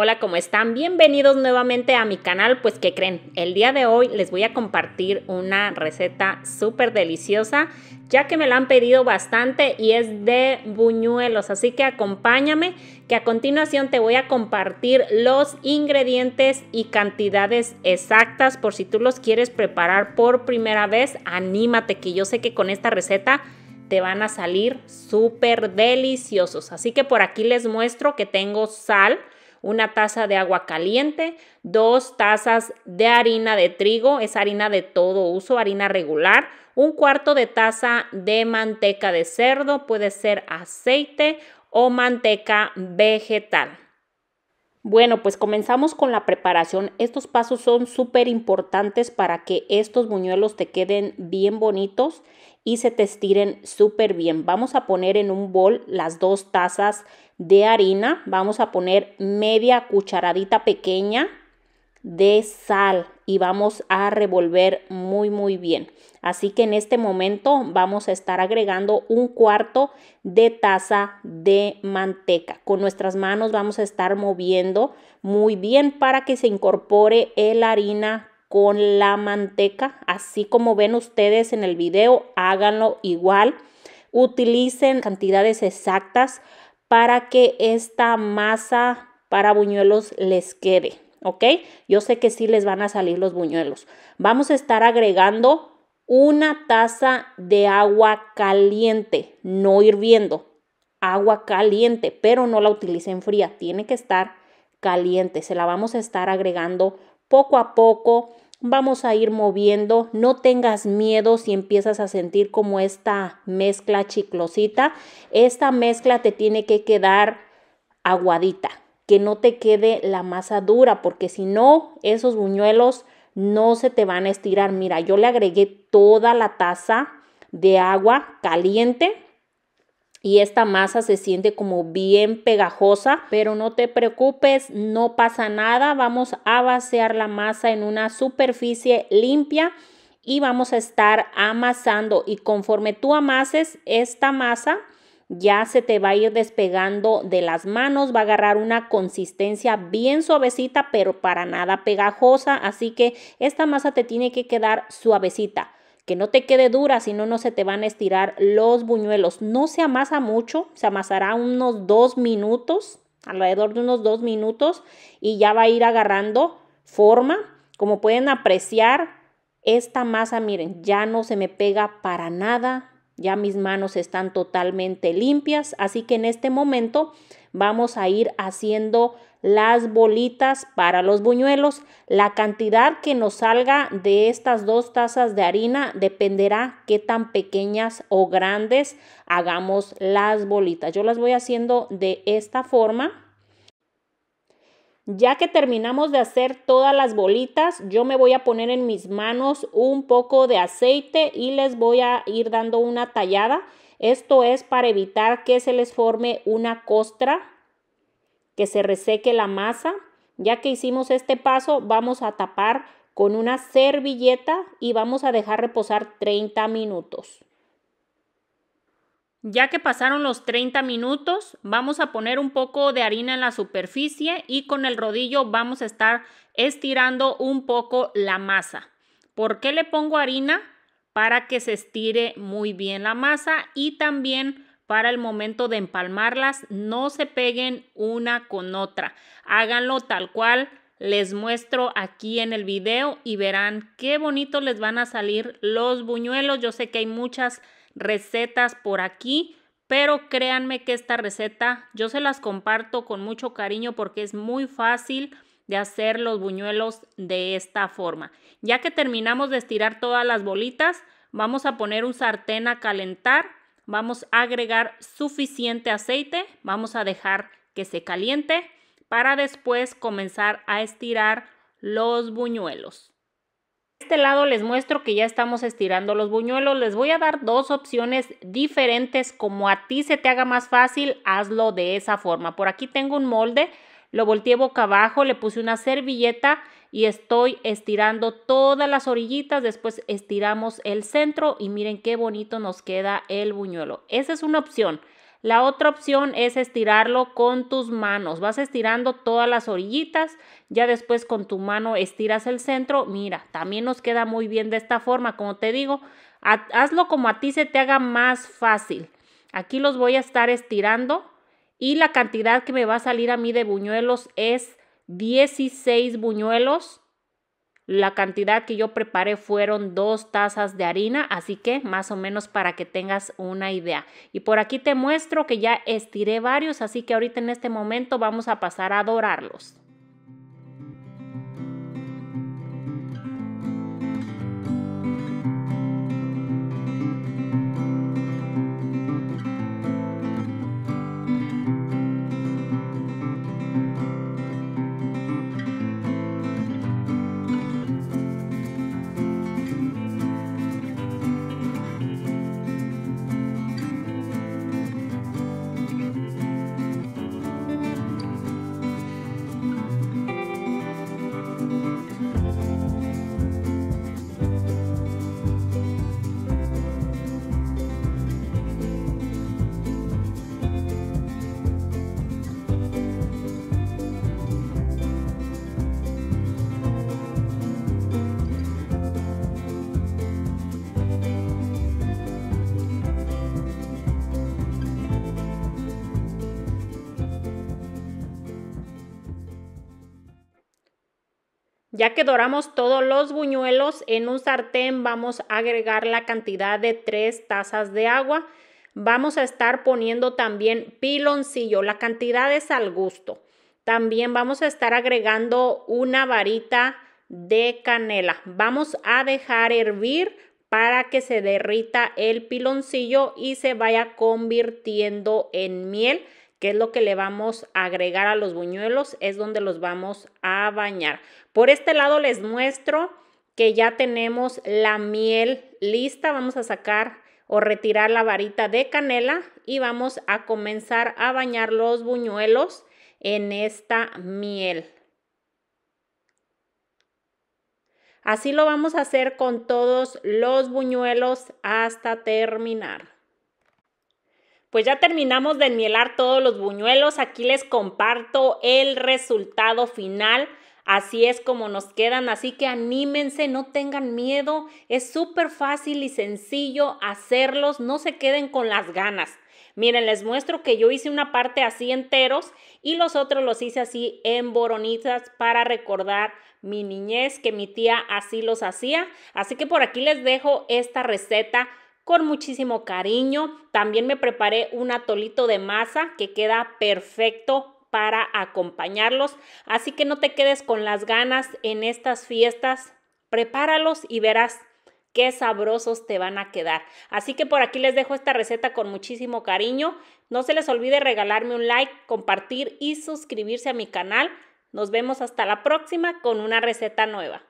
Hola, ¿cómo están? Bienvenidos nuevamente a mi canal. Pues, que creen? El día de hoy les voy a compartir una receta súper deliciosa, ya que me la han pedido bastante y es de buñuelos. Así que acompáñame, que a continuación te voy a compartir los ingredientes y cantidades exactas por si tú los quieres preparar por primera vez. Anímate, que yo sé que con esta receta te van a salir súper deliciosos. Así que por aquí les muestro que tengo sal una taza de agua caliente, dos tazas de harina de trigo, es harina de todo uso, harina regular, un cuarto de taza de manteca de cerdo, puede ser aceite o manteca vegetal. Bueno, pues comenzamos con la preparación. Estos pasos son súper importantes para que estos buñuelos te queden bien bonitos y se te estiren súper bien. Vamos a poner en un bol las dos tazas de harina, vamos a poner media cucharadita pequeña de sal y vamos a revolver muy muy bien. Así que en este momento vamos a estar agregando un cuarto de taza de manteca. Con nuestras manos vamos a estar moviendo muy bien para que se incorpore la harina con la manteca. Así como ven ustedes en el video, háganlo igual. Utilicen cantidades exactas para que esta masa para buñuelos les quede, ¿ok? Yo sé que sí les van a salir los buñuelos. Vamos a estar agregando una taza de agua caliente, no hirviendo, agua caliente, pero no la utilicen fría, tiene que estar caliente, se la vamos a estar agregando poco a poco vamos a ir moviendo, no tengas miedo si empiezas a sentir como esta mezcla chiclosita, esta mezcla te tiene que quedar aguadita, que no te quede la masa dura, porque si no, esos buñuelos no se te van a estirar. Mira, yo le agregué toda la taza de agua caliente y esta masa se siente como bien pegajosa, pero no te preocupes, no pasa nada, vamos a vaciar la masa en una superficie limpia y vamos a estar amasando y conforme tú amases esta masa ya se te va a ir despegando de las manos, va a agarrar una consistencia bien suavecita pero para nada pegajosa, así que esta masa te tiene que quedar suavecita que no te quede dura, si no, no se te van a estirar los buñuelos. No se amasa mucho, se amasará unos dos minutos, alrededor de unos dos minutos, y ya va a ir agarrando forma. Como pueden apreciar, esta masa, miren, ya no se me pega para nada, ya mis manos están totalmente limpias, así que en este momento vamos a ir haciendo las bolitas para los buñuelos. La cantidad que nos salga de estas dos tazas de harina dependerá qué tan pequeñas o grandes hagamos las bolitas. Yo las voy haciendo de esta forma. Ya que terminamos de hacer todas las bolitas, yo me voy a poner en mis manos un poco de aceite y les voy a ir dando una tallada. Esto es para evitar que se les forme una costra que se reseque la masa. Ya que hicimos este paso, vamos a tapar con una servilleta y vamos a dejar reposar 30 minutos. Ya que pasaron los 30 minutos, vamos a poner un poco de harina en la superficie y con el rodillo vamos a estar estirando un poco la masa. ¿Por qué le pongo harina? Para que se estire muy bien la masa y también para el momento de empalmarlas, no se peguen una con otra. Háganlo tal cual les muestro aquí en el video y verán qué bonito les van a salir los buñuelos. Yo sé que hay muchas recetas por aquí, pero créanme que esta receta yo se las comparto con mucho cariño porque es muy fácil de hacer los buñuelos de esta forma. Ya que terminamos de estirar todas las bolitas, vamos a poner un sartén a calentar vamos a agregar suficiente aceite, vamos a dejar que se caliente para después comenzar a estirar los buñuelos. este lado les muestro que ya estamos estirando los buñuelos. Les voy a dar dos opciones diferentes como a ti se te haga más fácil, hazlo de esa forma. Por aquí tengo un molde, lo volteé boca abajo, le puse una servilleta y estoy estirando todas las orillitas, después estiramos el centro y miren qué bonito nos queda el buñuelo. Esa es una opción. La otra opción es estirarlo con tus manos. Vas estirando todas las orillitas, ya después con tu mano estiras el centro. Mira, también nos queda muy bien de esta forma, como te digo, hazlo como a ti se te haga más fácil. Aquí los voy a estar estirando y la cantidad que me va a salir a mí de buñuelos es 16 buñuelos. La cantidad que yo preparé fueron dos tazas de harina, así que más o menos para que tengas una idea. Y por aquí te muestro que ya estiré varios, así que ahorita en este momento vamos a pasar a dorarlos. Ya que doramos todos los buñuelos en un sartén, vamos a agregar la cantidad de 3 tazas de agua. Vamos a estar poniendo también piloncillo, la cantidad es al gusto. También vamos a estar agregando una varita de canela. Vamos a dejar hervir para que se derrita el piloncillo y se vaya convirtiendo en miel que es lo que le vamos a agregar a los buñuelos, es donde los vamos a bañar. Por este lado les muestro que ya tenemos la miel lista, vamos a sacar o retirar la varita de canela y vamos a comenzar a bañar los buñuelos en esta miel. Así lo vamos a hacer con todos los buñuelos hasta terminar. Pues ya terminamos de enmielar todos los buñuelos. Aquí les comparto el resultado final. Así es como nos quedan, así que anímense, no tengan miedo. Es súper fácil y sencillo hacerlos, no se queden con las ganas. Miren, les muestro que yo hice una parte así enteros y los otros los hice así en boronitas para recordar mi niñez, que mi tía así los hacía. Así que por aquí les dejo esta receta con muchísimo cariño. También me preparé un atolito de masa que queda perfecto para acompañarlos. Así que no te quedes con las ganas en estas fiestas. Prepáralos y verás qué sabrosos te van a quedar. Así que por aquí les dejo esta receta con muchísimo cariño. No se les olvide regalarme un like, compartir y suscribirse a mi canal. Nos vemos hasta la próxima con una receta nueva.